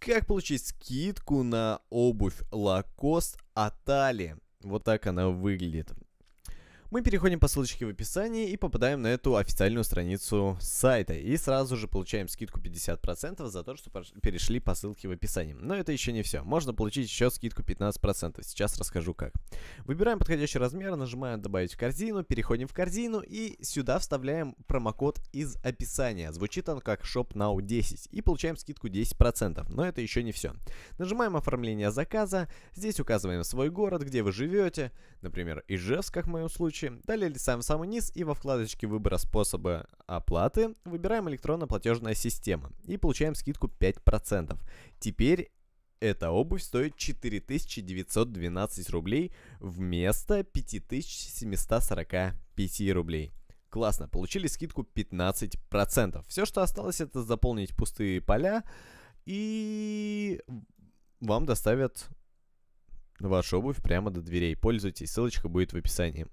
Как получить скидку на обувь Lacoste Atali? Вот так она выглядит мы переходим по ссылочке в описании и попадаем на эту официальную страницу сайта. И сразу же получаем скидку 50% за то, что перешли по ссылке в описании. Но это еще не все. Можно получить еще скидку 15%. Сейчас расскажу как. Выбираем подходящий размер, нажимаем «Добавить в корзину», переходим в корзину и сюда вставляем промокод из описания. Звучит он как ShopNow10 и получаем скидку 10%. Но это еще не все. Нажимаем «Оформление заказа». Здесь указываем свой город, где вы живете. Например, Ижевск, как в моем случае выдачи. Далее листаем в самый низ и во вкладочке выбора способа оплаты выбираем электронно-платежная система и получаем скидку 5%. Теперь эта обувь стоит 4912 рублей вместо 5745 рублей. Классно, получили скидку 15%. Все, что осталось, это заполнить пустые поля, и вам доставят вашу обувь прямо до дверей. Пользуйтесь, ссылочка будет в описании.